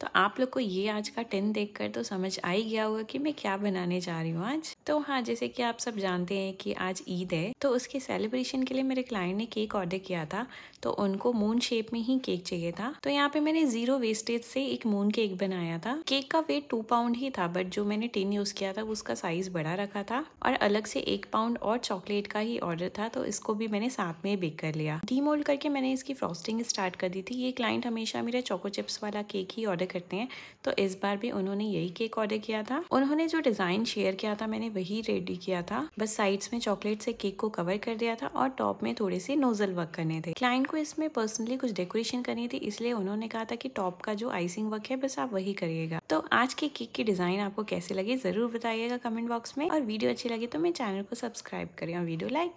तो आप लोग को ये आज का देख देखकर तो समझ आ ही गया होगा कि मैं क्या बनाने जा रही हूँ आज तो हाँ जैसे कि आप सब जानते हैं कि आज ईद है तो उसके सेलिब्रेशन के लिए मेरे क्लाइंट ने केक ऑर्डर किया था तो उनको मून शेप में ही केक चाहिए था तो यहाँ पे मैंने जीरो वेस्टेज से एक मून केक बनाया था केक का वेट टू पाउंड ही था बट जो मैंने टिन यूज किया था उसका साइज बड़ा रखा था और अलग से एक पाउंड और चॉकलेट का ही ऑर्डर था तो इसको भी मैंने साथ में बेक कर लिया डीमोल्ड करके मैंने इसकी फ्रॉस्टिंग स्टार्ट कर दी थी ये क्लाइंट हमेशा मेरा चोको चिप्स वाला केक ही ऑर्डर करते हैं तो इस बार भी उन्होंने यही केक ऑर्डर किया था उन्होंने जो डिज़ाइन शेयर किया था मैंने वही रेडी किया था बस साइड्स में चॉकलेट से केक को कवर कर दिया था और टॉप में थोड़े से नोजल वर्क करने थे क्लाइंट को इसमें पर्सनली कुछ डेकोरेशन करनी थी इसलिए उन्होंने कहा था कि टॉप का जो आइसिंग वर्क है बस आप वही करिएगा तो आज के केक की डिज़ाइन आपको कैसे लगी ज़रूर बताइएगा कमेंट बॉक्स में और वीडियो अच्छी लगी तो मेरे चैनल को सब्सक्राइब करें और वीडियो लाइक